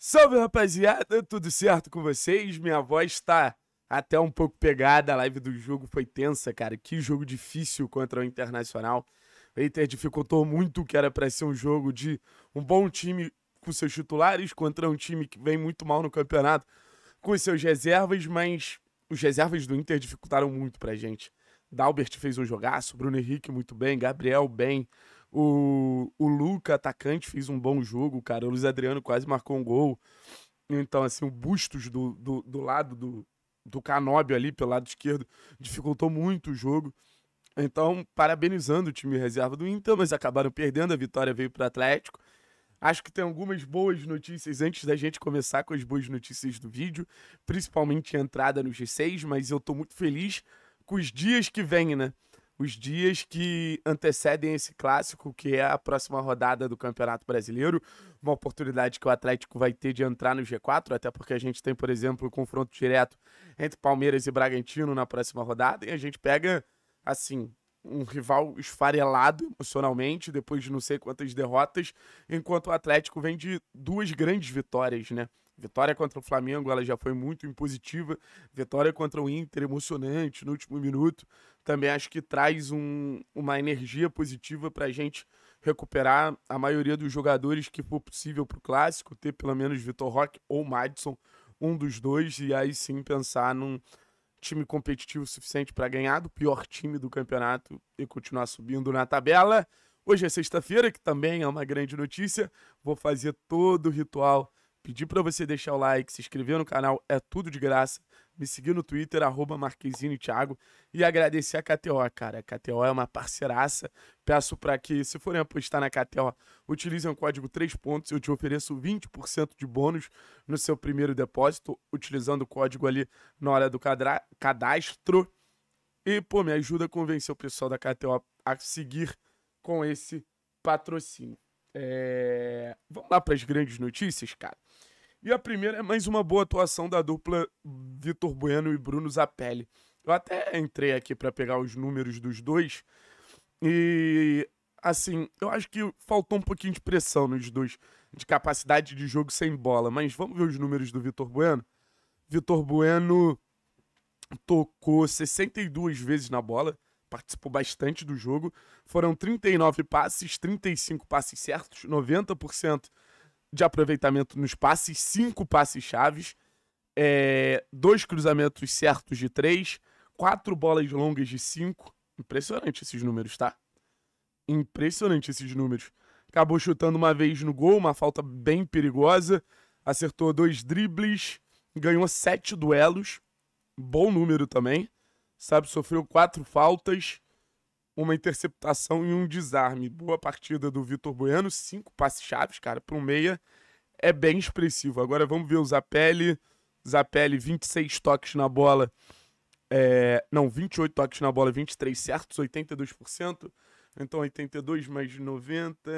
Salve rapaziada, tudo certo com vocês? Minha voz tá até um pouco pegada, a live do jogo foi tensa, cara. Que jogo difícil contra o Internacional. O Inter dificultou muito o que era para ser um jogo de um bom time com seus titulares contra um time que vem muito mal no campeonato com seus reservas, mas os reservas do Inter dificultaram muito pra gente. Dalbert fez um jogaço, Bruno Henrique muito bem, Gabriel bem, o, o Luca, atacante, fez um bom jogo, cara. O Luiz Adriano quase marcou um gol. Então, assim, o Bustos do, do, do lado do, do Canóbio ali, pelo lado esquerdo, dificultou muito o jogo. Então, parabenizando o time reserva do Inter, mas acabaram perdendo, a vitória veio para o Atlético. Acho que tem algumas boas notícias antes da gente começar com as boas notícias do vídeo, principalmente a entrada no G6, mas eu estou muito feliz com os dias que vêm, né? os dias que antecedem esse clássico, que é a próxima rodada do Campeonato Brasileiro. Uma oportunidade que o Atlético vai ter de entrar no G4, até porque a gente tem, por exemplo, o confronto direto entre Palmeiras e Bragantino na próxima rodada, e a gente pega, assim, um rival esfarelado emocionalmente, depois de não sei quantas derrotas, enquanto o Atlético vem de duas grandes vitórias, né? Vitória contra o Flamengo, ela já foi muito impositiva. Vitória contra o Inter, emocionante no último minuto. Também acho que traz um, uma energia positiva para a gente recuperar a maioria dos jogadores que for possível para o Clássico, ter pelo menos Vitor Roque ou Madison, um dos dois, e aí sim pensar num time competitivo suficiente para ganhar do pior time do campeonato e continuar subindo na tabela. Hoje é sexta-feira, que também é uma grande notícia. Vou fazer todo o ritual Pedir para você deixar o like, se inscrever no canal, é tudo de graça. Me seguir no Twitter, arroba Marquezine Thiago. E agradecer a KTO, cara. A KTO é uma parceiraça. Peço para que, se forem apostar na KTO, utilizem o código 3 pontos. Eu te ofereço 20% de bônus no seu primeiro depósito, utilizando o código ali na hora do cadastro. E, pô, me ajuda a convencer o pessoal da KTO a seguir com esse patrocínio. É... Vamos lá para as grandes notícias, cara. E a primeira é mais uma boa atuação da dupla Vitor Bueno e Bruno Zapelli. Eu até entrei aqui para pegar os números dos dois. E assim, eu acho que faltou um pouquinho de pressão nos dois, de capacidade de jogo sem bola. Mas vamos ver os números do Vitor Bueno. Vitor Bueno tocou 62 vezes na bola, participou bastante do jogo. Foram 39 passes, 35 passes certos, 90% de aproveitamento nos passes, cinco passes chaves, é, dois cruzamentos certos de três, quatro bolas longas de cinco. Impressionante esses números, tá? Impressionante esses números. Acabou chutando uma vez no gol, uma falta bem perigosa. Acertou dois dribles, ganhou sete duelos. Bom número também. Sabe, sofreu quatro faltas uma interceptação e um desarme. Boa partida do Vitor Bueno, cinco passes chaves, cara, para um meia é bem expressivo. Agora vamos ver o Zapelli. Zapelli, 26 toques na bola. É, não, 28 toques na bola, 23 certos, 82%. Então 82 mais 90,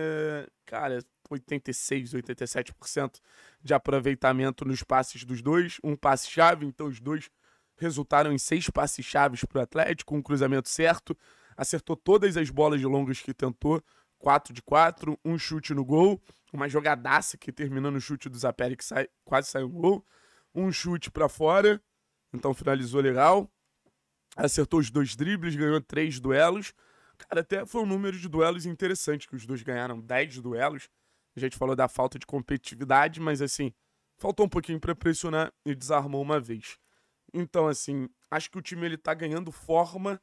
cara, 86, 87% de aproveitamento nos passes dos dois. Um passe-chave, então os dois resultaram em seis passes chaves para o Atlético, um cruzamento certo acertou todas as bolas longas que tentou, 4 de 4, um chute no gol, uma jogadaça que terminando no chute do Zapelli que sai, quase saiu um gol, um chute para fora, então finalizou legal. Acertou os dois dribles, ganhou três duelos. Cara, até foi um número de duelos interessante que os dois ganharam 10 duelos. A gente falou da falta de competitividade, mas assim, faltou um pouquinho para pressionar e desarmou uma vez. Então, assim, acho que o time ele tá ganhando forma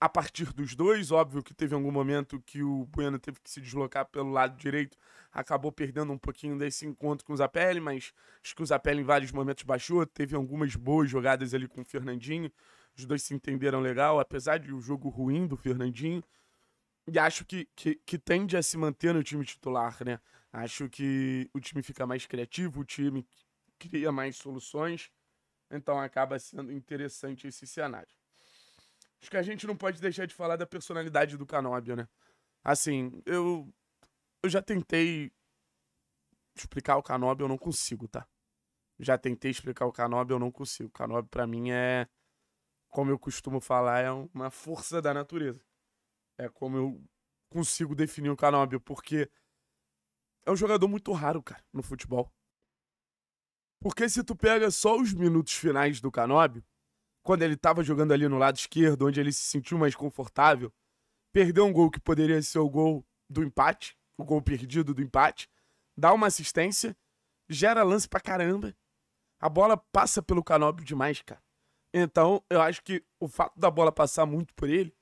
a partir dos dois. Óbvio que teve algum momento que o Bueno teve que se deslocar pelo lado direito, acabou perdendo um pouquinho desse encontro com o Zapelli, mas acho que o Zapelli em vários momentos baixou. Teve algumas boas jogadas ali com o Fernandinho. Os dois se entenderam legal, apesar de o um jogo ruim do Fernandinho. E acho que, que, que tende a se manter no time titular, né? Acho que o time fica mais criativo, o time cria mais soluções. Então acaba sendo interessante esse cenário. Acho que a gente não pode deixar de falar da personalidade do Canóbio, né? Assim, eu, eu já tentei explicar o Canóbio, eu não consigo, tá? Já tentei explicar o Canóbio, eu não consigo. O Canóbio, pra mim, é, como eu costumo falar, é uma força da natureza. É como eu consigo definir o Canóbio, porque é um jogador muito raro, cara, no futebol. Porque se tu pega só os minutos finais do Canóbio, quando ele estava jogando ali no lado esquerdo, onde ele se sentiu mais confortável, perdeu um gol que poderia ser o gol do empate, o gol perdido do empate, dá uma assistência, gera lance pra caramba. A bola passa pelo Canóbio demais, cara. Então, eu acho que o fato da bola passar muito por ele,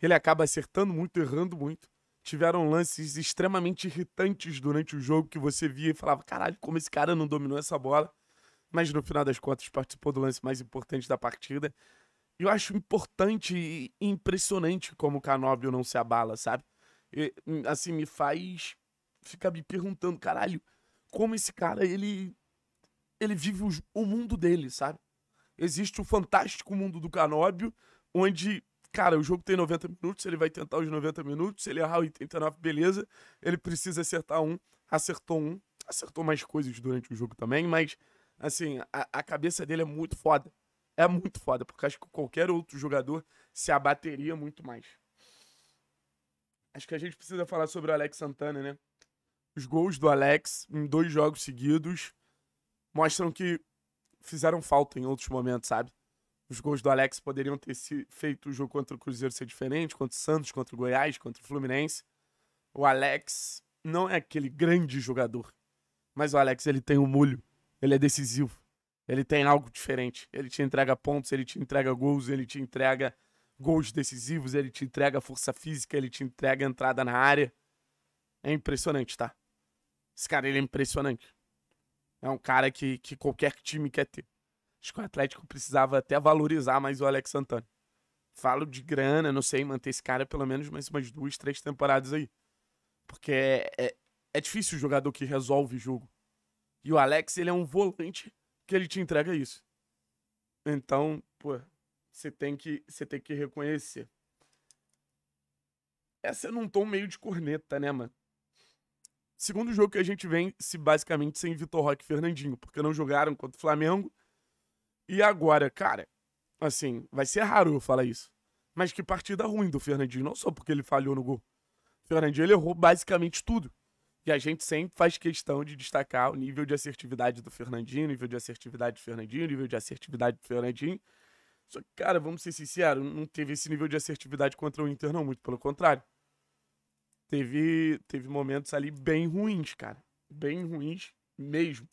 ele acaba acertando muito, errando muito. Tiveram lances extremamente irritantes durante o jogo que você via e falava: caralho, como esse cara não dominou essa bola mas no final das contas participou do lance mais importante da partida. Eu acho importante e impressionante como o Canóbio não se abala, sabe? E, hum, assim, me faz ficar me perguntando, caralho, como esse cara, ele ele vive o, o mundo dele, sabe? Existe o fantástico mundo do Canóbio, onde cara, o jogo tem 90 minutos, ele vai tentar os 90 minutos, se ele errar 89, beleza. Ele precisa acertar um, acertou um, acertou mais coisas durante o jogo também, mas Assim, a, a cabeça dele é muito foda. É muito foda, porque acho que qualquer outro jogador se abateria muito mais. Acho que a gente precisa falar sobre o Alex Santana, né? Os gols do Alex em dois jogos seguidos mostram que fizeram falta em outros momentos, sabe? Os gols do Alex poderiam ter se feito o jogo contra o Cruzeiro ser diferente, contra o Santos, contra o Goiás, contra o Fluminense. O Alex não é aquele grande jogador, mas o Alex ele tem o um molho. Ele é decisivo. Ele tem algo diferente. Ele te entrega pontos, ele te entrega gols, ele te entrega gols decisivos, ele te entrega força física, ele te entrega entrada na área. É impressionante, tá? Esse cara, ele é impressionante. É um cara que, que qualquer time quer ter. Acho que o Atlético precisava até valorizar mais o Alex Santana. Falo de grana, não sei, manter esse cara pelo menos mais umas duas, três temporadas aí. Porque é, é, é difícil o jogador que resolve o jogo. E o Alex, ele é um volante que ele te entrega isso. Então, pô, você tem que, você tem que reconhecer. Essa é num tom meio de corneta, né, mano? Segundo jogo que a gente vem se basicamente sem Vitor Roque e Fernandinho, porque não jogaram contra o Flamengo. E agora, cara, assim, vai ser raro eu falar isso. Mas que partida ruim do Fernandinho, não só porque ele falhou no gol. O Fernandinho ele errou basicamente tudo. E a gente sempre faz questão de destacar o nível de assertividade do Fernandinho, nível de assertividade do Fernandinho, nível de assertividade do Fernandinho. Só que, cara, vamos ser sinceros, não teve esse nível de assertividade contra o Inter, não, muito pelo contrário. Teve, teve momentos ali bem ruins, cara. Bem ruins mesmo.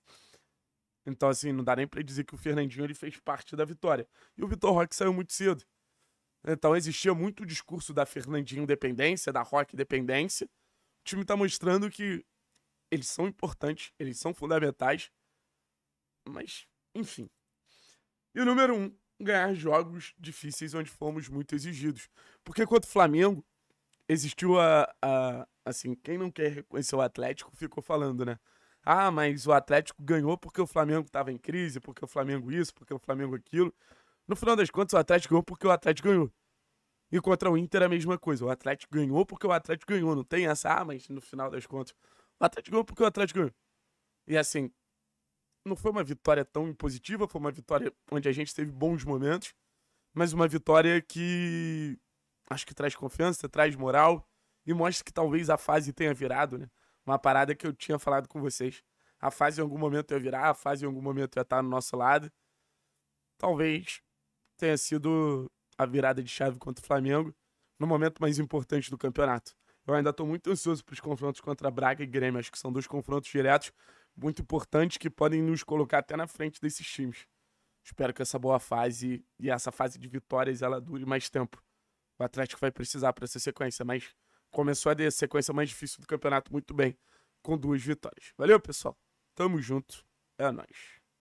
Então, assim, não dá nem pra dizer que o Fernandinho ele fez parte da vitória. E o Vitor Roque saiu muito cedo. Então, existia muito discurso da Fernandinho dependência, da Roque dependência o time tá mostrando que eles são importantes, eles são fundamentais, mas, enfim. E o número um, ganhar jogos difíceis onde fomos muito exigidos. Porque quanto o Flamengo, existiu a, a. Assim, quem não quer reconhecer o Atlético ficou falando, né? Ah, mas o Atlético ganhou porque o Flamengo estava em crise, porque o Flamengo isso, porque o Flamengo aquilo. No final das contas, o Atlético ganhou porque o Atlético ganhou. E contra o Inter a mesma coisa. O Atlético ganhou porque o Atlético ganhou. Não tem essa, ah, mas no final das contas. O Atlético ganhou porque o Atlético ganhou. E assim, não foi uma vitória tão positiva. foi uma vitória onde a gente teve bons momentos, mas uma vitória que acho que traz confiança, traz moral e mostra que talvez a fase tenha virado, né? Uma parada que eu tinha falado com vocês. A fase em algum momento ia virar, a fase em algum momento ia estar no nosso lado. Talvez tenha sido a virada de chave contra o Flamengo no momento mais importante do campeonato. Eu ainda estou muito ansioso para os confrontos contra Braga e Grêmio. Acho que são dois confrontos diretos muito importantes que podem nos colocar até na frente desses times. Espero que essa boa fase e essa fase de vitórias ela dure mais tempo. O Atlético vai precisar para essa sequência, mas começou a sequência mais difícil do campeonato muito bem, com duas vitórias. Valeu, pessoal. Tamo junto. É nóis.